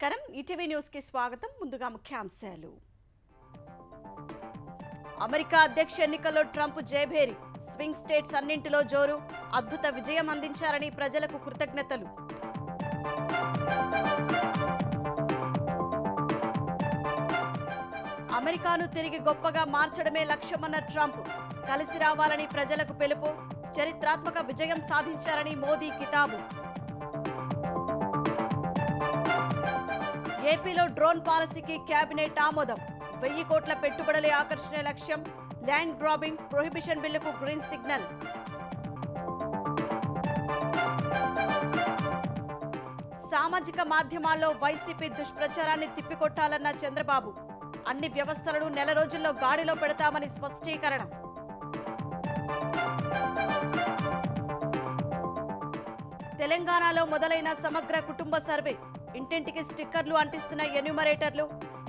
నమస్కారం ఈటీవీ న్యూస్కి స్వాగతం ముందుగా ముఖ్యాంశాలు అమెరికా అధ్యక్ష ఎన్నికల్లో ట్రంప్ జయభేరి స్వింగ్ స్టేట్స్ అన్నింటిలో జోరు అద్భుత విజయం అందించారని ప్రజలకు కృతజ్ఞతలు అమెరికాను తిరిగి గొప్పగా మార్చడమే లక్ష్యమన్న ట్రంప్ కలిసి రావాలని ప్రజలకు పిలుపు చరిత్రాత్మక విజయం సాధించారని మోదీ కితాబు ఏపీలో డ్రోన్ పాలసీకి కేబినెట్ ఆమోదం వెయ్యి కోట్ల పెట్టుబడులే ఆకర్షణ లక్ష్యం ల్యాండ్ గ్రాబింగ్ ప్రొహిబిషన్ బిల్లుకు గ్రీన్ సిగ్నల్ సామాజిక మాధ్యమాల్లో వైసీపీ దుష్ప్రచారాన్ని తిప్పికొట్టాలన్న చంద్రబాబు అన్ని వ్యవస్థలను నెల రోజుల్లో గాడిలో పెడతామని స్పష్టీకరణ తెలంగాణలో మొదలైన సమగ్ర కుటుంబ సర్వే ఇంటింటికి స్టిక్కర్లు అంటిస్తున్న ఎన్యూమరేటర్లు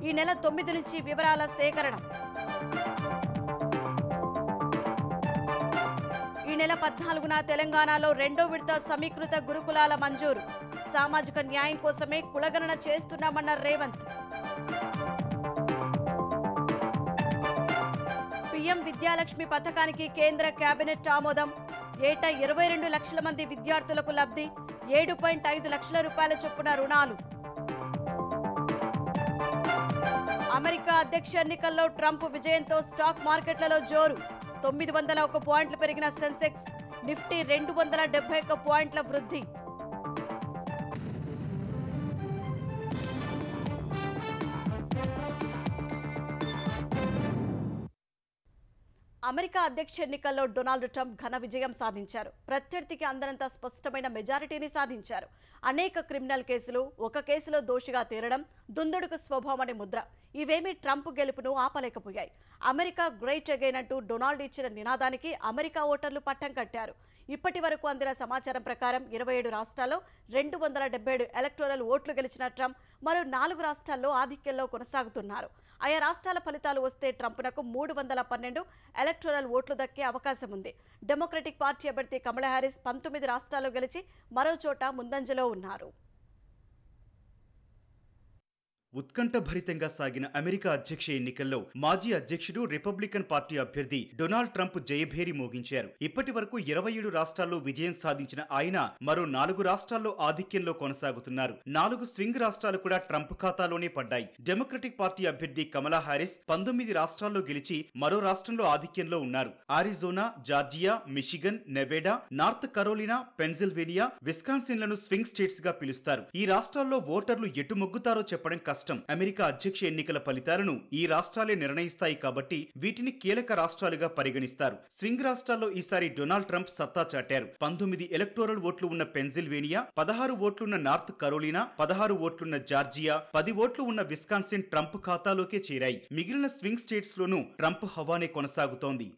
ఈ నెల తొమ్మిది నుంచి వివరాల సేకరణ ఈ నెల పద్నాలుగున తెలంగాణలో రెండో విడత సమీకృత గురుకులాల మంజూరు సామాజిక న్యాయం కోసమే కులగణన చేస్తున్నామన్న రేవంత్ పీఎం విద్యాలక్ష్మి పథకానికి కేంద్ర కేబినెట్ ఆమోదం ఏటా ఇరవై రెండు లక్షల మంది విద్యార్థులకు లబ్ధి ఏడు పాయింట్ ఐదు లక్షల రూపాయల చొప్పున రుణాలు అమెరికా అధ్యక్ష ఎన్నికల్లో ట్రంప్ విజయంతో స్టాక్ మార్కెట్లలో జోరు తొమ్మిది వందల ఒక పాయింట్లు పెరిగిన సెన్సెక్స్ నిఫ్టీ రెండు వందల డెబ్బై ఒక పాయింట్ల వృద్ధి అమెరికా అధ్యక్ష ఎన్నికల్లో డొనాల్డ్ ట్రంప్ ఘన విజయం సాధించారు ప్రత్యర్థికి అందరంత స్పష్టమైన మెజారిటీని సాధించారు అనేక క్రిమినల్ కేసులు ఒక కేసులో దోషిగా తీరడం దుందుడుకు స్వభావం అనే ముద్ర ఇవేమీ ట్రంప్ గెలుపును ఆపలేకపోయాయి అమెరికా గ్రేట్ అగైన్ అంటూ డొనాల్డ్ ఇచ్చిన నినాదానికి అమెరికా ఓటర్లు పట్టం కట్టారు ఇప్పటి వరకు అందిన సమాచారం ప్రకారం ఇరవై ఏడు రాష్ట్రాల్లో రెండు వందల డెబ్బై ఏడు ఎలక్టోరల్ ఓట్లు గెలిచిన ట్రంప్ మరో నాలుగు రాష్ట్రాల్లో ఆధిక్యంలో కొనసాగుతున్నారు ఆయా రాష్ట్రాల ఫలితాలు వస్తే ట్రంప్నకు మూడు వందల పన్నెండు ఎలక్టోరల్ ఓట్లు దక్కే అవకాశం ఉంది డెమోక్రటిక్ పార్టీ అభ్యర్థి కమలా పంతొమ్మిది రాష్ట్రాల్లో గెలిచి మరో చోట ముందంజలో ఉన్నారు ఉత్కంఠభరితంగా సాగిన అమెరికా అధ్యక్ష ఎన్నికల్లో మాజీ అధ్యక్షుడు రిపబ్లికన్ పార్టీ అభ్యర్థి డొనాల్డ్ ట్రంప్ జయభేరి మోగించారు ఇప్పటి వరకు ఇరవై ఏడు రాష్ట్రాల్లో విజయం సాధించిన ఆయన మరో నాలుగు రాష్ట్రాల్లో ఆధిక్యంలో కొనసాగుతున్నారు నాలుగు స్వింగ్ రాష్ట్రాలు కూడా ట్రంప్ ఖాతాలోనే పడ్డాయి డెమోక్రటిక్ పార్టీ అభ్యర్థి కమలా హారిస్ పంతొమ్మిది రాష్ట్రాల్లో గెలిచి మరో రాష్ట్రంలో ఆధిక్యంలో ఉన్నారు Arizona Georgia Michigan Nevada North Carolina Pennsylvania విస్కాన్సిన్లను స్వింగ్ స్టేట్స్ గా పిలుస్తారు ఈ రాష్ట్రాల్లో ఓటర్లు ఎటు మొగ్గుతారో చెప్పడం కష్టం రాష్ట్రం అమెరికా అధ్యక్ష ఎన్నికల ఫలితాలను ఈ రాష్ట్రాలే నిర్ణయిస్తాయి కాబట్టి వీటిని కీలక రాష్ట్రాలుగా పరిగణిస్తారు స్వింగ్ రాష్ట్రాల్లో ఈసారి డొనాల్డ్ ట్రంప్ సత్తా చాటారు పంతొమ్మిది ఎలక్టోరల్ ఓట్లు ఉన్న పెన్సిల్వేనియా పదహారు ఓట్లున్న నార్త్ కరోలినా పదహారు ఓట్లున్న జార్జియా పది ఓట్లు ఉన్న విస్కాన్సిన్ ట్రంప్ ఖాతాలోకే చేరాయి మిగిలిన స్వింగ్ స్టేట్స్లోనూ ట్రంప్ హవానే కొనసాగుతోంది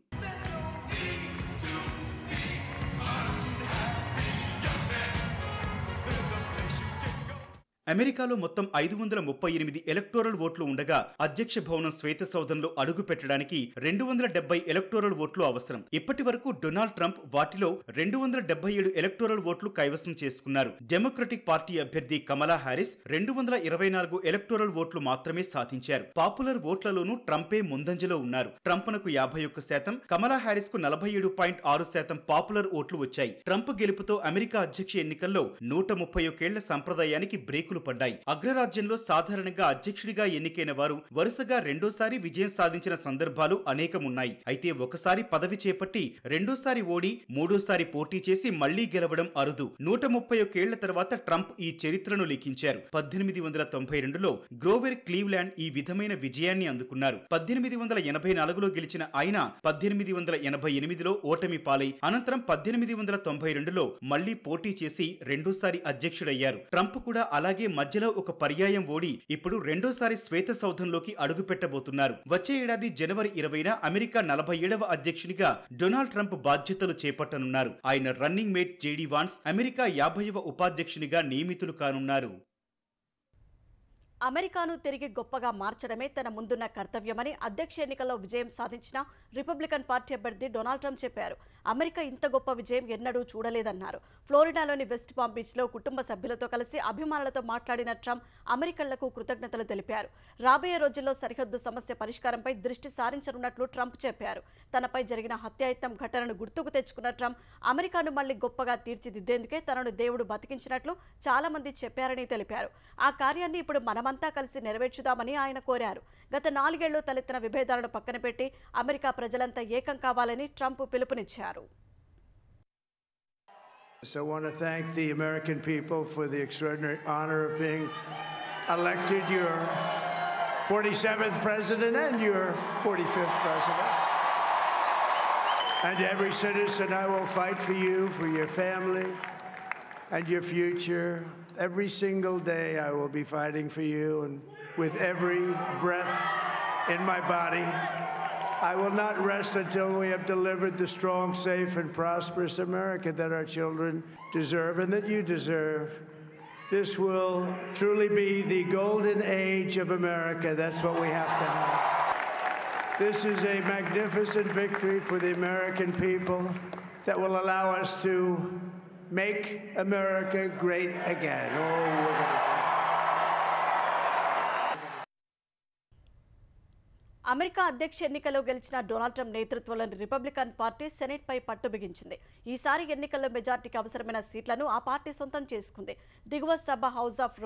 అమెరికాలో మొత్తం ఐదు వందల ముప్పై ఎనిమిది ఎలక్టోరల్ ఓట్లు ఉండగా అధ్యక్ష భవనం శ్వేత సౌధంలో అడుగు పెట్టడానికి రెండు వందల డెబ్బై ఎలక్టోరల్ ఓట్లు అవసరం ఇప్పటి వరకు డొనాల్డ్ ట్రంప్ వాటిలో రెండు వందల డెబ్బై ఏడు ఎలక్టోరల్ ఓట్లు కైవసం చేసుకున్నారు డెమోక్రటిక్ పార్టీ అభ్యర్థి కమలా హ్యారిస్ రెండు వందల ఇరవై నాలుగు ఎలక్టోరల్ ఓట్లు మాత్రమే సాధించారు పాపులర్ ఓట్లలోనూ ట్రంపే ముందంజలో ఉన్నారు ట్రంప్నకు యాభై ఒక్క శాతం కమలా హారిస్ కు నలభై ఏడు పాయింట్ ఆరు శాతం పాపులర్ ఓట్లు వచ్చాయి ట్రంప్ గెలుపుతో అమెరికా అధ్యక్ష ఎన్నికల్లో నూట ముప్పై ఒకేళ్ల సంప్రదాయానికి బ్రేకులు ఓట్లు పడ్డాయి అగ్రరాజ్యంలో సాధారణంగా అధ్యక్షుడిగా ఎన్నికైన వారు వరుసగా రెండోసారి విజయం సాధించిన సందర్భాలు అనేకమున్నాయి అయితే ఒకసారి పదవి చేపట్టి రెండోసారి ఓడి మూడోసారి పోటీ చేసి మళ్లీ గెలవడం అరుదు నూట ముప్పై ఒకేళ్ల తర్వాత ట్రంప్ ఈ చరిత్రను లిఖించారు పద్దెనిమిది వందల తొంభై రెండులో గ్రోవెర్ క్లీవ్లాండ్ ఈ విధమైన విజయాన్ని అందుకున్నారు పద్దెనిమిది వందల ఎనభై నాలుగులో గెలిచిన ఆయన పద్దెనిమిది వందల ఎనభై ఎనిమిదిలో ఓటమి పాలై అనంతరం పద్దెనిమిది వందల తొంభై రెండులో మళ్లీ పోటీ చేసి రెండోసారి అధ్యక్షుడయ్యారు ట్రంప్ కూడా అలాగే అలాగే మధ్యలో ఒక పర్యాయం ఓడి ఇప్పుడు రెండోసారి శ్వేత సౌధంలోకి అడుగుపెట్టబోతున్నారు వచ్చే ఏడాది జనవరి ఇరవైన అమెరికా నలభై ఏడవ అధ్యక్షునిగా డొనాల్డ్ ట్రంప్ బాధ్యతలు చేపట్టనున్నారు ఆయన running mate J D Vance America యాభైవ ఉపాధ్యక్షునిగా నియమితులు కానున్నారు అమెరికాను తిరిగి గొప్పగా మార్చడమే తన ముందున్న కర్తవ్యమని అధ్యక్ష ఎన్నికల్లో విజయం సాధించిన రిపబ్లికన్ పార్టీ అభ్యర్థి డొనాల్డ్ ట్రంప్ చెప్పారు అమెరికా ఇంత గొప్ప విజయం ఎన్నడూ చూడలేదన్నారు ఫ్లోరిడాలోని వెస్ట్ పామ్ కుటుంబ సభ్యులతో కలిసి అభిమానులతో మాట్లాడిన ట్రంప్ అమెరికన్లకు కృతజ్ఞతలు తెలిపారు రాబోయే రోజుల్లో సరిహద్దు సమస్య పరిష్కారంపై దృష్టి సారించనున్నట్లు ట్రంప్ చెప్పారు తనపై జరిగిన హత్యాయత్నం ఘటనను గుర్తుకు తెచ్చుకున్న ట్రంప్ అమెరికాను మళ్లీ గొప్పగా తీర్చిదిద్దేందుకే తనను దేవుడు బతికించినట్లు చాలా మంది చెప్పారని తెలిపారు ఆ కార్యాన్ని ఇప్పుడు మనమ మనమంతా కలిసి నెరవేర్చుదామని ఆయన కోరారు గత నాలుగేళ్లు తలెత్తిన విభేదాలను పక్కన పెట్టి అమెరికా ప్రజలంతా ఏకం కావాలని ట్రంప్ పిలుపునిచ్చారు And every citizen, I will fight for you, for your family, and your future. Every single day, I will be fighting for you, and with every breath in my body, I will not rest until we have delivered the strong, safe, and prosperous America that our children deserve and that you deserve. This will truly be the golden age of America. That's what we have to have. This is a magnificent victory for the American people that will allow us to Make America Great Again. Oh, America అధ్యక్ష ఎన్నికల్లో గెలిచిన Donald Trump నేతృత్వంలోని Republican party senate పై పట్టు బిగించింది ఈసారి ఎన్నికల్లో మెజార్టీకి అవసరమైన సీట్లను ఆ పార్టీ సొంతం చేసుకుంది దిగువ సభ హౌస్ ఆఫ్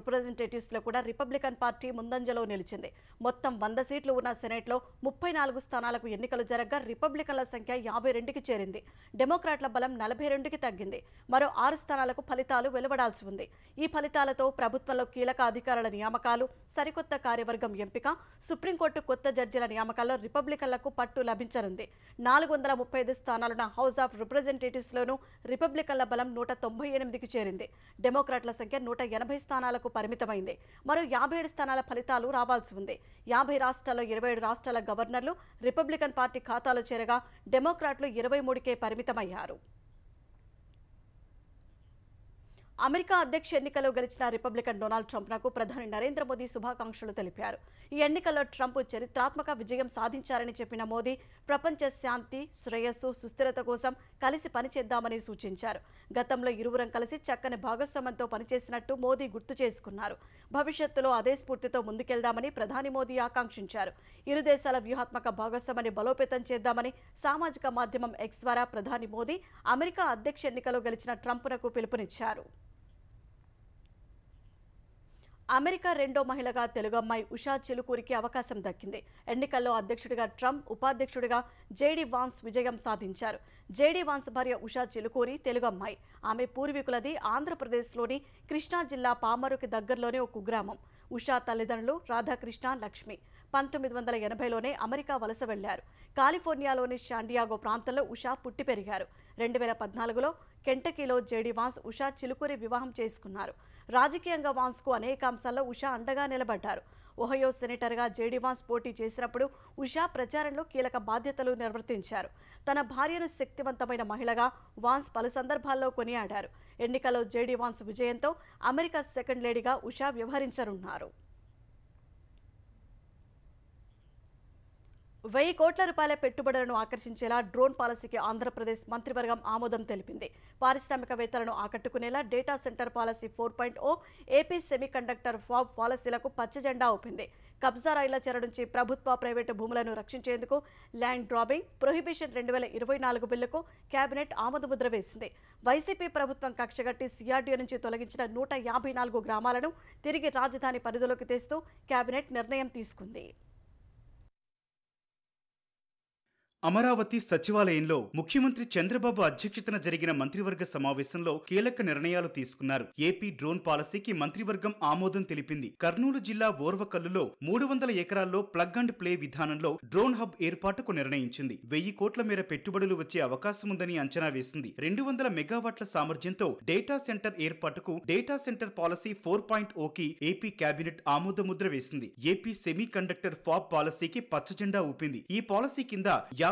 లో కూడా రిపబ్లికన్ పార్టీ ముందంజలో నిలిచింది మొత్తం వంద సీట్లు ఉన్న లో ముప్పై నాలుగు స్థానాలకు ఎన్నికలు జరగగా రిపబ్లికన్ల సంఖ్య యాభై రెండుకి చేరింది డెమోక్రాట్ల బలం నలభై రెండుకి తగ్గింది మరో ఆరు స్థానాలకు ఫలితాలు వెలువడాల్సి ఉంది ఈ ఫలితాలతో ప్రభుత్వంలో కీలక అధికారుల నియామకాలు సరికొత్త కార్యవర్గం ఎంపిక సుప్రీంకోర్టు కొత్త జడ్జిల నియామకాల్లో రిపబ్లికన్లకు పట్టు లభించనుంది నాలుగు వందల ముప్పై ఐదు స్థానాలున్న హౌస్ ఆఫ్ రిప్రజెంటేటివ్స్లోనూ రిపబ్లికన్ల బలం నూట తొంభై ఎనిమిదికి చేరింది డెమోక్రాట్ల సంఖ్య నూట ఎనభై స్థానాలకు పరిమితమైంది మరో యాభై ఏడు స్థానాల ఫలితాలు రావాల్సి ఉంది యాభై రాష్ట్రాల్లో ఇరవై రాష్ట్రాల గవర్నర్లు రిపబ్లికన్ పార్టీ ఖాతాలో చేరగా డెమోక్రాట్లు ఇరవై మూడుకే పరిమితమయ్యారు అమెరికా అధ్యక్ష ఎన్నికల్లో గెలిచిన రిపబ్లికన్ డొనాల్డ్ ట్రంప్ నాకు ప్రధాని నరేంద్ర మోదీ శుభాకాంక్షలు తెలిపారు ఈ ఎన్నికల్లో ట్రంప్ చరిత్రాత్మక విజయం సాధించారని చెప్పిన మోదీ ప్రపంచ శాంతి శ్రేయస్సు సుస్థిరత కోసం కలిసి పనిచేద్దామని సూచించారు గతంలో ఇరువురం కలిసి చక్కని భాగస్వామ్యంతో పనిచేసినట్టు మోదీ గుర్తు చేసుకున్నారు భవిష్యత్తులో అదే స్ఫూర్తితో ముందుకెళ్దామని ప్రధాని మోదీ ఆకాంక్షించారు ఇరు దేశాల వ్యూహాత్మక భాగస్వామ్యాన్ని బలోపేతం చేద్దామని సామాజిక మాధ్యమం ఎక్స్ ద్వారా ప్రధాని మోదీ అమెరికా అధ్యక్ష ఎన్నికలో గెలిచిన ట్రంప్నకు పిలుపునిచ్చారు అమెరికా రెండో మహిళగా తెలుగు అమ్మాయి ఉషా చిలుకూరికి అవకాశం దక్కింది ఎన్నికల్లో అధ్యక్షుడిగా ట్రంప్ ఉపాధ్యక్షుడిగా జేడీ వాన్స్ విజయం సాధించారు జేడీ వాన్స్ భార్య ఉషా చిలుకూరి తెలుగు అమ్మాయి ఆమె పూర్వీకులది ఆంధ్రప్రదేశ్లోని కృష్ణా జిల్లా పామరుకి దగ్గరలోనే ఒక కుగ్రామం ఉషా తల్లిదండ్రులు రాధాకృష్ణ లక్ష్మి పంతొమ్మిది వందల ఎనభైలోనే అమెరికా వలస వెళ్లారు కాలిఫోర్నియాలోని శాండియాగో ప్రాంతంలో ఉషా పుట్టి పెరిగారు రెండు వేల పద్నాలుగులో కెంటకీలో వాన్స్ ఉషా చిలుకూరి వివాహం చేసుకున్నారు రాజకీయంగా వాన్స్కు అనేక అంశాల్లో ఉషా అండగా నిలబడ్డారు ఒహయో సెనేటర్గా జేడీ వాన్స్ పోటీ చేసినప్పుడు ఉషా ప్రచారంలో కీలక బాధ్యతలు నిర్వర్తించారు తన భార్యను శక్తివంతమైన మహిళగా వాన్స్ పలు సందర్భాల్లో కొనియాడారు ఎన్నికల్లో జేడీ వాన్స్ విజయంతో అమెరికా సెకండ్ లేడీగా ఉషా వ్యవహరించనున్నారు వెయ్యి కోట్ల రూపాయల పెట్టుబడులను ఆకర్షించేలా డ్రోన్ పాలసీకి ఆంధ్రప్రదేశ్ మంత్రివర్గం ఆమోదం తెలిపింది పారిశ్రామికవేత్తలను ఆకట్టుకునేలా data centre policy four point O AP semiconductor fab పాలసీలకు పచ్చజెండా ఊపింది కబ్జా రాయిల చెర నుంచి ప్రభుత్వ ప్రైవేటు భూములను రక్షించేందుకు ల్యాండ్ డ్రాబింగ్ ప్రొహిబిషన్ రెండు వేల ఇరవై నాలుగు బిల్లుకు కేబినెట్ ఆమోదముద్ర వేసింది వైసీపీ ప్రభుత్వం కక్షగట్టి సిఆర్డీఓ నుంచి తొలగించిన నూట యాభై నాలుగు గ్రామాలను తిరిగి రాజధాని పరిధిలోకి తెస్తూ కేబినెట్ నిర్ణయం తీసుకుంది అమరావతి సచివాలయంలో ముఖ్యమంత్రి చంద్రబాబు అధ్యక్షతన జరిగిన మంత్రివర్గ సమావేశంలో కీలక నిర్ణయాలు తీసుకున్నారు ఏపీ డ్రోన్ పాలసీకి మంత్రివర్గం ఆమోదం తెలిపింది కర్నూలు జిల్లా ఓర్వకల్లులో మూడు వందల ఎకరాల్లో ప్లగ్ అండ్ ప్లే విధానంలో డ్రోన్ హబ్ ఏర్పాటుకు నిర్ణయించింది వెయ్యి కోట్ల మేర పెట్టుబడులు వచ్చే అవకాశం ఉందని అంచనా వేసింది రెండు వందల మెగావాట్ల సామర్థ్యంతో డేటా సెంటర్ ఏర్పాటుకు data centre policy four point ఓకి ఏపీ కేబినెట్ ఆమోదముద్ర వేసింది ఏపీ సెమీ కండక్టర్ ఫాబ్ పాలసీకి పచ్చజెండా ఊపింది ఈ పాలసీ కింద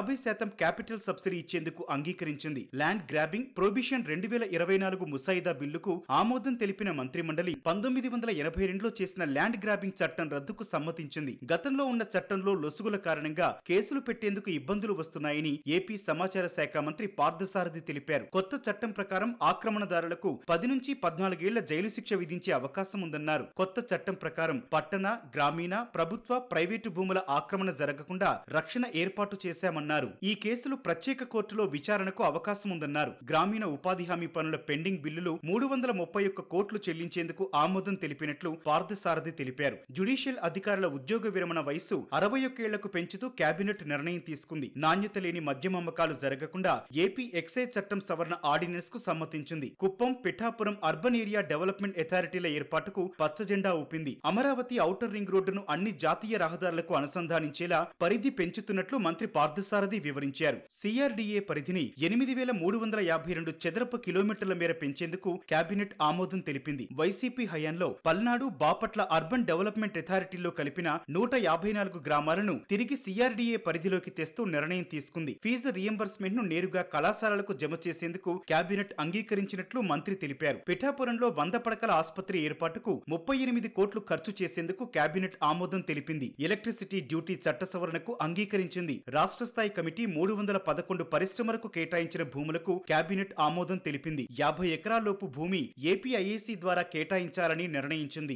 యాభై శాతం క్యాపిటల్ సబ్సిడీ ఇచ్చేందుకు అంగీకరించింది ల్యాండ్ గ్రాబింగ్ ప్రొబిషన్ రెండు వేల ఇరవై నాలుగు ముసాయిదా బిల్లుకు ఆమోదం తెలిపిన మంత్రి మండలి పంతొమ్మిది వందల ఎనభై రెండులో చేసిన ల్యాండ్ గ్రాబింగ్ చట్టం రద్దుకు సమ్మతించింది గతంలో ఉన్న చట్టంలో లొసుగుల కారణంగా కేసులు పెట్టేందుకు ఇబ్బందులు వస్తున్నాయని ఏపీ సమాచార శాఖ మంత్రి పార్థసారథి తెలిపారు కొత్త చట్టం ప్రకారం ఆక్రమణదారులకు పది నుంచి పద్నాలుగేళ్ల జైలు శిక్ష విధించే అవకాశం ఉందన్నారు కొత్త చట్టం ప్రకారం పట్టణ గ్రామీణ ప్రభుత్వ ప్రైవేటు భూముల ఆక్రమణ జరగకుండా రక్షణ ఏర్పాటు చేశామన్నారు అన్నారు ఈ కేసులు ప్రత్యేక కోర్టులో విచారణకు అవకాశం ఉందన్నారు గ్రామీణ ఉపాధి హామీ పనుల పెండింగ్ బిల్లులు మూడు వందల ముప్పై ఒక్క కోట్లు చెల్లించేందుకు ఆమోదం తెలిపినట్లు పార్థసారథి తెలిపారు జుడిషియల్ అధికారుల ఉద్యోగ విరమణ వయస్సు అరవై ఒక్కేళ్లకు పెంచుతూ కేబినెట్ నిర్ణయం తీసుకుంది నాణ్యత లేని మద్యం అమ్మకాలు జరగకుండా ఏపీ ఎక్సైజ్ చట్టం సవరణ ఆర్డినెన్స్ కు సమ్మతించింది Kuppam Pithapuram urban area development అథారిటీల ఏర్పాటుకు పచ్చజెండా ఊపింది అమరావతి ఔటర్ రింగ్ రోడ్డును అన్ని జాతీయ రహదారులకు అనుసంధానించేలా పరిధి పెంచుతున్నట్లు మంత్రి పార్థసార పార్థసారథి వివరించారు సిఆర్డీఏ పరిధిని ఎనిమిది వేల మూడు వందల యాభై రెండు చదరపు కిలోమీటర్ల మేర పెంచేందుకు కేబినెట్ ఆమోదం తెలిపింది వైసీపీ హయాంలో పల్నాడు బాపట్ల అర్బన్ డెవలప్మెంట్ అథారిటీలో కలిపిన నూట యాభై నాలుగు గ్రామాలను తిరిగి సిఆర్డీఏ పరిధిలోకి తెస్తూ నిర్ణయం తీసుకుంది ఫీజు రియంబర్స్మెంట్ ను నేరుగా కళాశాలలకు జమ చేసేందుకు కేబినెట్ అంగీకరించినట్లు మంత్రి తెలిపారు పిఠాపురంలో వంద పడకల ఆసుపత్రి ఏర్పాటుకు ముప్పై ఎనిమిది కోట్లు ఖర్చు చేసేందుకు కేబినెట్ ఆమోదం తెలిపింది ఎలక్ట్రిసిటీ డ్యూటీ చట్ట సవరణకు అంగీకరించింది రాష్ట్ర స్థాయి కమిటీ మూడు వందల పదకొండు పరిశ్రమలకు కేటాయించిన భూములకు కేబినెట్ ఆమోదం తెలిపింది యాభై ఎకరాల్లోపు భూమి ఏపీఐఏసీ ద్వారా కేటాయించాలని నిర్ణయించింది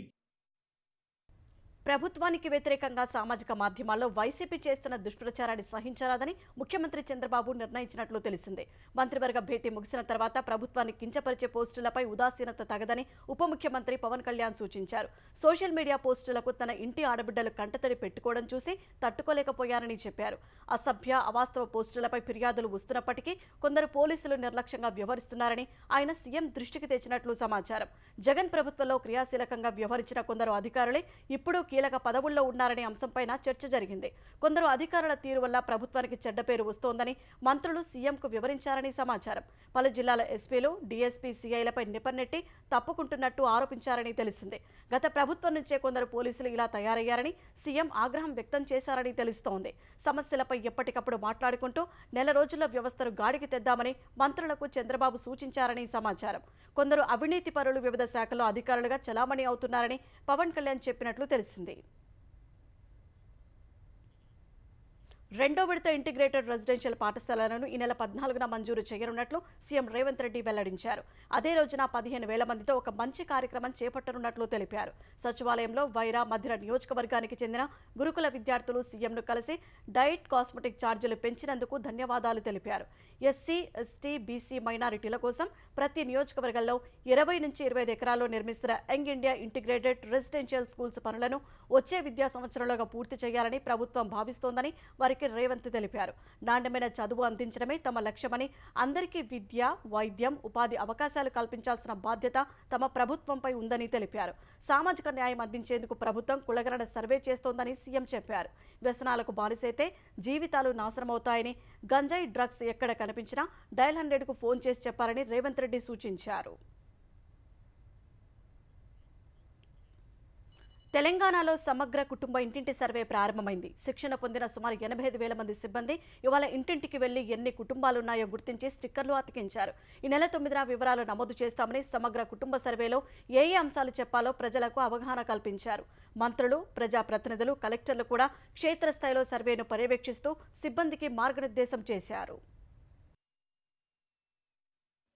ప్రభుత్వానికి వ్యతిరేకంగా సామాజిక మాధ్యమాల్లో వైసీపీ చేస్తున్న దుష్ప్రచారాన్ని సహించరాదని ముఖ్యమంత్రి చంద్రబాబు నిర్ణయించినట్లు తెలిసింది మంత్రివర్గ భేటీ ముగిసిన తర్వాత ప్రభుత్వాన్ని కించపరిచే పోస్టులపై ఉదాసీనత తగదని ఉప ముఖ్యమంత్రి పవన్ కళ్యాణ్ సూచించారు సోషల్ మీడియా పోస్టులకు తన ఇంటి ఆడబిడ్డలు కంటతడి పెట్టుకోవడం చూసి తట్టుకోలేకపోయారని చెప్పారు అసభ్య అవాస్తవ పోస్టులపై ఫిర్యాదులు వస్తున్నప్పటికీ కొందరు పోలీసులు నిర్లక్ష్యంగా వ్యవహరిస్తున్నారని ఆయన సీఎం దృష్టికి తెచ్చినట్లు సమాచారం జగన్ ప్రభుత్వంలో క్రియాశీలకంగా వ్యవహరించిన కొందరు అధికారులే ఇప్పుడు కీలక పదవుల్లో ఉన్నారనే అంశంపైన చర్చ జరిగింది కొందరు అధికారుల తీరు వల్ల ప్రభుత్వానికి చెడ్డ పేరు వస్తోందని మంత్రులు సీఎంకు వివరించారని సమాచారం పలు జిల్లాల ఎస్పీలు డీఎస్పీ సీఐలపై నిపన్నెట్టి తప్పుకుంటున్నట్టు ఆరోపించారని తెలిసింది గత ప్రభుత్వం నుంచే కొందరు పోలీసులు ఇలా తయారయ్యారని సీఎం ఆగ్రహం వ్యక్తం చేశారని తెలుస్తోంది సమస్యలపై ఎప్పటికప్పుడు మాట్లాడుకుంటూ నెల రోజుల వ్యవస్థను గాడికి తెద్దామని మంత్రులకు చంద్రబాబు సూచించారని సమాచారం కొందరు అవినీతి పరులు వివిధ శాఖల్లో అధికారులుగా చలామణి అవుతున్నారని పవన్ కళ్యాణ్ చెప్పినట్లు తెలిసింది ఉంది రెండో విడత ఇంటిగ్రేటెడ్ రెసిడెన్షియల్ పాఠశాలలను ఈ నెల పద్నాలుగున మంజూరు చేయనున్నట్లు సీఎం రేవంత్ రెడ్డి వెల్లడించారు అదే రోజున పదిహేను వేల మందితో ఒక మంచి కార్యక్రమం చేపట్టనున్నట్లు తెలిపారు సచివాలయంలో వైరా మధిర నియోజకవర్గానికి చెందిన గురుకుల విద్యార్థులు సీఎంను కలిసి డైట్ కాస్మెటిక్ ఛార్జీలు పెంచినందుకు ధన్యవాదాలు తెలిపారు ఎస్సీ ఎస్టీ బీసీ మైనారిటీల కోసం ప్రతి నియోజకవర్గంలో ఇరవై నుంచి ఇరవై ఎకరాల్లో నిర్మిస్తున్న young India integrated residential schools పనులను వచ్చే విద్యా సంవత్సరంలోగా పూర్తి చేయాలని ప్రభుత్వం భావిస్తోందని వారి చేస్తున్నామని రేవంత్ తెలిపారు నాణ్యమైన చదువు అందించడమే తమ లక్ష్యమని అందరికీ విద్య వైద్యం ఉపాధి అవకాశాలు కల్పించాల్సిన బాధ్యత తమ ప్రభుత్వంపై ఉందని తెలిపారు సామాజిక న్యాయం అందించేందుకు ప్రభుత్వం కులగరణ సర్వే చేస్తోందని సీఎం చెప్పారు వ్యసనాలకు బానిసైతే జీవితాలు నాశనమవుతాయని గంజాయి డ్రగ్స్ ఎక్కడ కనిపించినా డైల్ హండ్రెడ్కు ఫోన్ చేసి చెప్పారని రేవంత్ రెడ్డి సూచించారు తెలంగాణలో సమగ్ర కుటుంబ ఇంటింటి సర్వే ప్రారంభమైంది శిక్షణ పొందిన సుమారు ఎనభై ఐదు వేల మంది సిబ్బంది ఇవాళ ఇంటింటికి వెళ్లి ఎన్ని కుటుంబాలున్నాయో గుర్తించి స్టిక్కర్లు అతికించారు ఈ నెల తొమ్మిదిన వివరాలు నమోదు చేస్తామని సమగ్ర కుటుంబ సర్వేలో ఏ ఏ అంశాలు చెప్పాలో ప్రజలకు అవగాహన కల్పించారు మంత్రులు ప్రజాప్రతినిధులు కలెక్టర్లు కూడా క్షేత్రస్థాయిలో సర్వేను పర్యవేక్షిస్తూ సిబ్బందికి మార్గనిర్దేశం చేశారు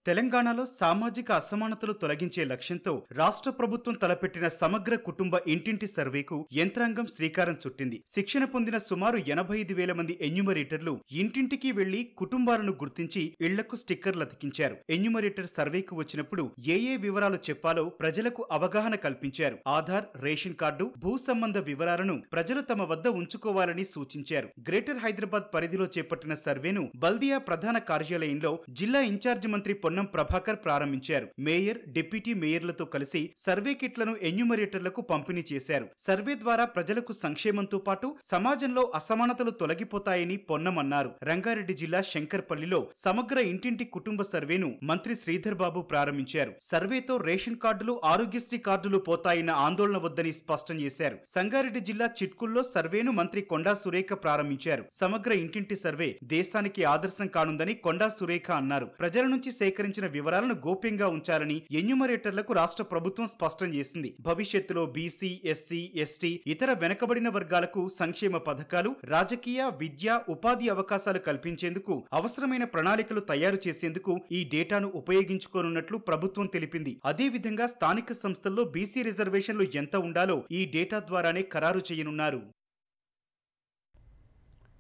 తెలంగాణలో సామాజిక అసమానతలు తొలగించే లక్ష్యంతో రాష్ట్ర ప్రభుత్వం తలపెట్టిన సమగ్ర కుటుంబ ఇంటింటి సర్వేకు యంత్రాంగం శ్రీకారం చుట్టింది శిక్షణ పొందిన సుమారు ఎనభై ఐదు వేల మంది ఎన్యుమరేటర్లు ఇంటింటికి వెళ్లి కుటుంబాలను గుర్తించి ఇళ్లకు స్టిక్కర్లు అతికించారు ఎన్యుమరేటర్ సర్వేకు వచ్చినప్పుడు ఏ ఏ వివరాలు చెప్పాలో ప్రజలకు అవగాహన కల్పించారు ఆధార్ రేషన్ కార్డు భూ సంబంధ వివరాలను ప్రజలు తమ వద్ద ఉంచుకోవాలని సూచించారు గ్రేటర్ హైదరాబాద్ పరిధిలో చేపట్టిన సర్వేను బల్దియా ప్రధాన కార్యాలయంలో జిల్లా ఇన్ఛార్జి మంత్రి పొన్నం ప్రభాకర్ ప్రారంభించారు మేయర్ డిప్యూటీ మేయర్లతో కలిసి సర్వే కిట్లను ఎన్యుమరేటర్లకు పంపిణీ చేశారు సర్వే ద్వారా ప్రజలకు సంక్షేమంతో పాటు సమాజంలో అసమానతలు తొలగిపోతాయని పొన్నం అన్నారు రంగారెడ్డి జిల్లా శంకర్పల్లిలో సమగ్ర ఇంటింటి కుటుంబ సర్వేను మంత్రి శ్రీధర్ బాబు ప్రారంభించారు సర్వేతో రేషన్ కార్డులు ఆరోగ్యశ్రీ కార్డులు పోతాయన్న ఆందోళన వద్దని స్పష్టం చేశారు సంగారెడ్డి జిల్లా చిట్కుల్లో సర్వేను మంత్రి కొండా సురేఖ ప్రారంభించారు సమగ్ర ఇంటింటి సర్వే దేశానికి ఆదర్శం కానుందని కొండా సురేఖ అన్నారు ప్రజల నుంచి సేకరించారు సేకరించిన వివరాలను గోప్యంగా ఉంచాలని ఎన్యుమరేటర్లకు రాష్ట్ర ప్రభుత్వం స్పష్టం చేసింది భవిష్యత్తులో బీసీ ఎస్సీ ఎస్టీ ఇతర వెనకబడిన వర్గాలకు సంక్షేమ పథకాలు రాజకీయ విద్య ఉపాధి అవకాశాలు కల్పించేందుకు అవసరమైన ప్రణాళికలు తయారు చేసేందుకు ఈ డేటాను ఉపయోగించుకోనున్నట్లు ప్రభుత్వం తెలిపింది అదేవిధంగా స్థానిక సంస్థల్లో బీసీ రిజర్వేషన్లు ఎంత ఉండాలో ఈ డేటా ద్వారానే ఖరారు చేయనున్నారు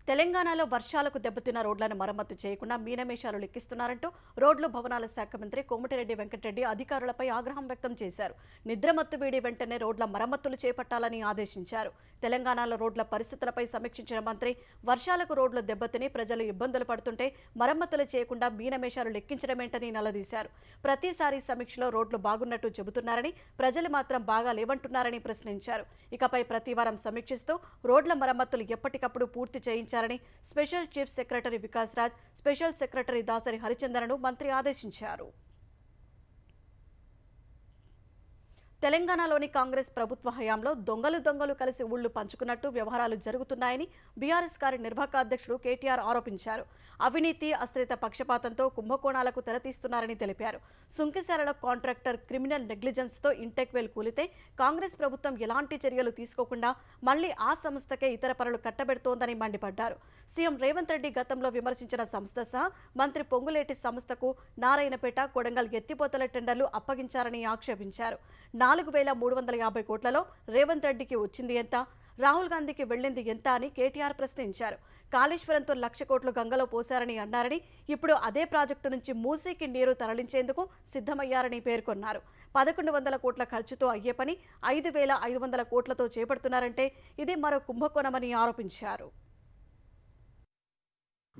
తెలంగాణలో వర్షాలకు దెబ్బతిన్న రోడ్లను మరమ్మతు చేయకుండా మీనమేషాలు లెక్కిస్తున్నారంటూ రోడ్లు భవనాల శాఖ మంత్రి కోమటిరెడ్డి వెంకటరెడ్డి అధికారులపై ఆగ్రహం వ్యక్తం చేశారు నిద్రమత్తు వీడి వెంటనే రోడ్ల మరమ్మతులు చేపట్టాలని ఆదేశించారు తెలంగాణలో రోడ్ల పరిస్థితులపై సమీక్షించిన మంత్రి వర్షాలకు రోడ్లు దెబ్బతిని ప్రజలు ఇబ్బందులు పడుతుంటే మరమ్మతులు చేయకుండా మీనమేషాలు లెక్కించడమేంటని నిలదీశారు ప్రతిసారి సమీక్షలో రోడ్లు బాగున్నట్టు చెబుతున్నారని ప్రజలు మాత్రం బాగా లేవంటున్నారని ప్రశ్నించారు ఇకపై ప్రతివారం సమీక్షిస్తూ రోడ్ల మరమ్మతులు ఎప్పటికప్పుడు పూర్తి చేయించారు నిర్వహించాలని special chief secretary Vikas Raj special secretary Dasari Harichandan మంత్రి ఆదేశించారు తెలంగాణలోని కాంగ్రెస్ ప్రభుత్వ హయాంలో దొంగలు దొంగలు కలిసి ఊళ్లు పంచుకున్నట్టు వ్యవహారాలు జరుగుతున్నాయని బీఆర్ఎస్ కార్యనిర్వాహక అధ్యక్షుడు కేటీఆర్ ఆరోపించారు అవినీతి అస్థిరత పక్షపాతంతో కుంభకోణాలకు తెరతీస్తున్నారని తెలిపారు సుంకిశాలలో కాంట్రాక్టర్ క్రిమినల్ నెగ్లిజెన్స్తో ఇంటెక్వెల్ కూలితే కాంగ్రెస్ ప్రభుత్వం ఎలాంటి చర్యలు తీసుకోకుండా మళ్లీ ఆ సంస్థకే ఇతర పనులు కట్టబెడుతోందని మండిపడ్డారు సీఎం రేవంత్ రెడ్డి గతంలో విమర్శించిన సంస్థ సహా మంత్రి పొంగులేటి సంస్థకు నారాయణపేట కొడంగల్ ఎత్తిపోతల టెండర్లు అప్పగించారని ఆక్షేపించారు నాలుగు వేల మూడు వందల యాభై కోట్లలో రేవంత్ రెడ్డికి వచ్చింది ఎంత రాహుల్ గాంధీకి వెళ్లింది ఎంత అని కేటీఆర్ ప్రశ్నించారు కాళేశ్వరంతో లక్ష కోట్లు గంగలో పోశారని అన్నారని ఇప్పుడు అదే ప్రాజెక్టు నుంచి మూసీకి నీరు తరలించేందుకు సిద్ధమయ్యారని పేర్కొన్నారు పదకొండు వందల కోట్ల ఖర్చుతో అయ్యే పని ఐదు వేల ఐదు వందల కోట్లతో చేపడుతున్నారంటే ఇది మరో కుంభకోణమని ఆరోపించారు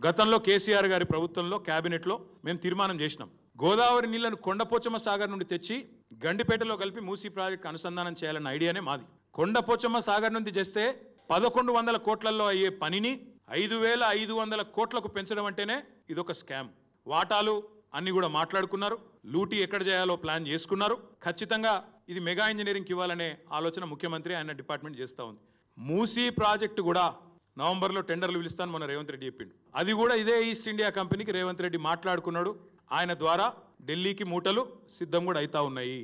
గతంలో కేసీఆర్ గారి ప్రభుత్వంలో కేబినెట్లో మేము తీర్మానం చేసినాం గోదావరి నీళ్లను కొండపోచమ్మ సాగర్ నుండి తెచ్చి గండిపేటలో కలిపి మూసీ ప్రాజెక్ట్ అనుసంధానం చేయాలన్న ఐడియానే మాది కొండపోచమ్మ సాగర్ నుండి చేస్తే పదకొండు వందల కోట్లలో అయ్యే పనిని ఐదు వేల ఐదు వందల కోట్లకు పెంచడం అంటేనే ఇదొక స్కామ్ వాటాలు అన్ని కూడా మాట్లాడుకున్నారు లూటీ ఎక్కడ చేయాలో ప్లాన్ చేసుకున్నారు ఖచ్చితంగా ఇది మెగా ఇంజనీరింగ్ ఇవ్వాలనే ఆలోచన ముఖ్యమంత్రి ఆయన డిపార్ట్మెంట్ చేస్తూ ఉంది మూసీ ప్రాజెక్టు కూడా నవంబర్లో టెండర్లు పిలుస్తాను మొన్న రేవంత్ రెడ్డి చెప్పిండు అది కూడా ఇదే ఈస్ట్ ఇండియా కంపెనీకి రేవంత్ రెడ్డి మాట్లాడుకున్నాడు ఆయన ద్వారా ఢిల్లీకి మూటలు సిద్ధం కూడా అవుతా ఉన్నాయి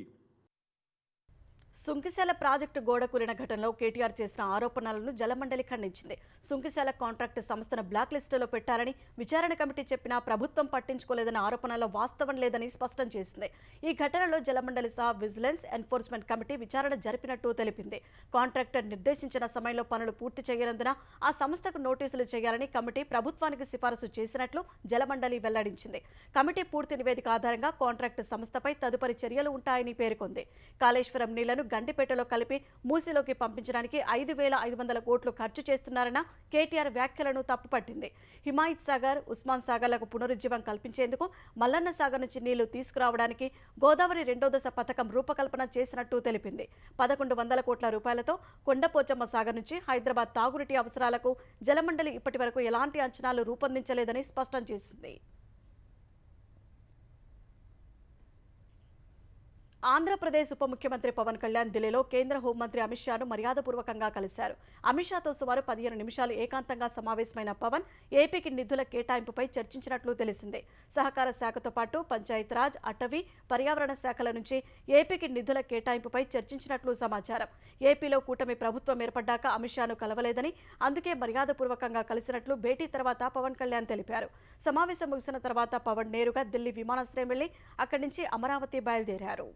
సుంకిశాల ప్రాజెక్టు గోడ కూలిన ఘటనలో కేటీఆర్ చేసిన ఆరోపణలను జలమండలి ఖండించింది సుంకిశాల కాంట్రాక్టు సంస్థను బ్లాక్ లిస్టులో పెట్టారని విచారణ కమిటీ చెప్పినా ప్రభుత్వం పట్టించుకోలేదన్న ఆరోపణల్లో వాస్తవం లేదని స్పష్టం చేసింది ఈ ఘటనలో జలమండలి సహా విజిలెన్స్ ఎన్ఫోర్స్మెంట్ కమిటీ విచారణ జరిపినట్టు తెలిపింది కాంట్రాక్టర్ నిర్దేశించిన సమయంలో పనులు పూర్తి చేయనందున ఆ సంస్థకు నోటీసులు చేయాలని కమిటీ ప్రభుత్వానికి సిఫారసు చేసినట్లు జలమండలి వెల్లడించింది కమిటీ పూర్తి నివేదిక ఆధారంగా కాంట్రాక్టు సంస్థపై తదుపరి చర్యలు ఉంటాయని పేర్కొంది కాళేశ్వరం నీళ్లను గండిపేటలో కలిపి మూసిలోకి పంపించడానికి ఐదు వేల ఐదు వందల కోట్లు ఖర్చు చేస్తున్నారన్న కేటీఆర్ వ్యాఖ్యలను తప్పుపట్టింది హిమాయత్ సాగర్ ఉస్మాన్ సాగర్లకు పునరుజ్జీవం కల్పించేందుకు మల్లన్న సాగర్ నుంచి నీళ్లు తీసుకురావడానికి గోదావరి రెండో దశ పథకం రూపకల్పన చేసినట్టు తెలిపింది పదకొండు వందల కోట్ల రూపాయలతో కొండపోచమ్మ సాగర్ నుంచి హైదరాబాద్ తాగునీటి అవసరాలకు జలమండలి ఇప్పటి ఎలాంటి అంచనాలు రూపొందించలేదని స్పష్టం చేసింది ఆంధ్రప్రదేశ్ ఉప ముఖ్యమంత్రి పవన్ కళ్యాణ్ ఢిల్లీలో కేంద్ర హోంమంత్రి అమిత్ షాను మర్యాదపూర్వకంగా కలిశారు అమిత్ షాతో సుమారు పదిహేను నిమిషాలు ఏకాంతంగా సమావేశమైన పవన్ ఏపీకి నిధుల కేటాయింపుపై చర్చించినట్లు తెలిసిందే సహకార శాఖతో పాటు పంచాయతీరాజ్ అటవీ పర్యావరణ శాఖల నుంచి ఏపీకి నిధుల కేటాయింపుపై చర్చించినట్లు సమాచారం ఏపీలో కూటమి ప్రభుత్వం ఏర్పడ్డాక అమిత్ షాను కలవలేదని అందుకే మర్యాదపూర్వకంగా కలిసినట్లు భేటీ తర్వాత పవన్ కళ్యాణ్ తెలిపారు సమావేశం ముగిసిన తర్వాత పవన్ నేరుగా ఢిల్లీ విమానాశ్రయం వెళ్లి అక్కడి నుంచి అమరావతి బయలుదేరారు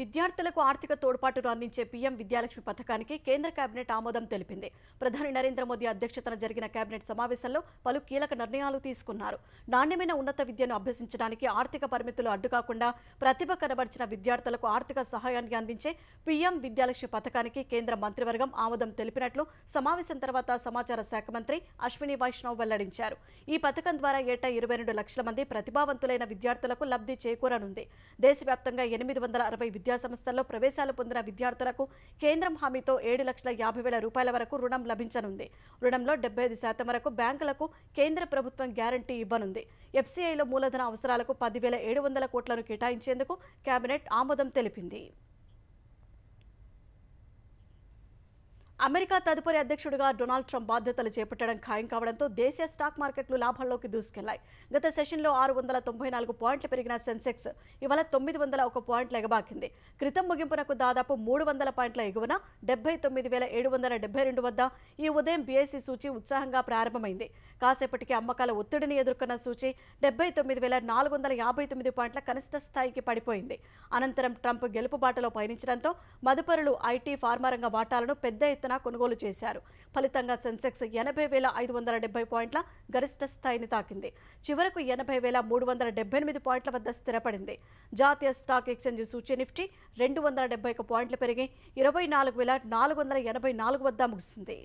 విద్యార్థులకు ఆర్థిక తోడ్పాటును అందించే పీఎం విద్యాలక్ష్మి పథకానికి కేంద్ర కేబినెట్ ఆమోదం తెలిపింది ప్రధాని నరేంద్ర మోదీ అధ్యక్షతన జరిగిన కేబినెట్ సమావేశంలో పలు కీలక నిర్ణయాలు తీసుకున్నారు నాణ్యమైన ఉన్నత విద్యను అభ్యసించడానికి ఆర్థిక పరిమితులు అడ్డుకాకుండా ప్రతిభ కనబర్చిన విద్యార్థులకు ఆర్థిక సహాయాన్ని అందించే పీఎం విద్యాలక్ష్మి పథకానికి కేంద్ర మంత్రివర్గం ఆమోదం తెలిపినట్లు సమావేశం తర్వాత సమాచార శాఖ మంత్రి అశ్విని వైష్ణవ్ వెల్లడించారు ఈ పథకం ద్వారా ఏటా ఇరవై రెండు లక్షల మంది ప్రతిభావంతులైన విద్యార్థులకు లబ్ధి చేకూరనుంది దేశవ్యాప్తంగా ఎనిమిది వందల అరవై విద్యాసంస్థల్లో ప్రవేశాలు పొందిన విద్యార్థులకు కేంద్రం హామీతో ఏడు లక్షల యాభై వేల రూపాయల వరకు రుణం లభించనుంది రుణంలో డెబ్బై ఐదు శాతం వరకు బ్యాంకులకు కేంద్ర ప్రభుత్వం గ్యారంటీ ఇవ్వనుంది ఎఫ్సీఐలో మూలధన అవసరాలకు పదివేల ఏడు వందల కోట్లను కేటాయించేందుకు కేబినెట్ ఆమోదం తెలిపింది అమెరికా తదుపరి అధ్యక్షుడిగా డొనాల్డ్ ట్రంప్ బాధ్యతలు చేపట్టడం ఖాయం కావడంతో దేశీయ స్టాక్ మార్కెట్లు లాభాల్లోకి దూసుకెళ్లాయి గత సెషన్లో ఆరు వందల తొంభై నాలుగు పాయింట్లు పెరిగిన సెన్సెక్స్ ఇవాళ తొమ్మిది వందల ఒక పాయింట్లు ఎగబాకింది క్రితం ముగింపునకు దాదాపు మూడు వందల పాయింట్ల ఎగువన డెబ్బై తొమ్మిది వేల ఏడు వందల డెబ్బై రెండు వద్ద ఈ ఉదయం బీఎస్సీ సూచి ఉత్సాహంగా ప్రారంభమైంది కాసేపటికి అమ్మకాల ఒత్తిడిని ఎదుర్కొన్న సూచి డెబ్బై తొమ్మిది వేల నాలుగు వందల యాభై తొమ్మిది పాయింట్ల కనిష్ట స్థాయికి పడిపోయింది అనంతరం ట్రంప్ గెలుపు బాటలో పయనించడంతో మదుపరులు ఐటీ ఫార్మారంగ వాటాలను పెద్ద ఎత్తున చొప్పున కొనుగోలు చేశారు ఫలితంగా సెన్సెక్స్ ఎనభై వేల ఐదు వందల డెబ్బై పాయింట్ల గరిష్ట స్థాయిని తాకింది చివరకు ఎనభై వేల మూడు వందల డెబ్బై ఎనిమిది పాయింట్ల వద్ద స్థిరపడింది జాతీయ స్టాక్ ఎక్స్చేంజ్ సూచి నిఫ్టీ రెండు వందల డెబ్బై పాయింట్లు పెరిగి ఇరవై నాలుగు వేల నాలుగు వందల ఎనభై నాలుగు వద్ద ముగిసింది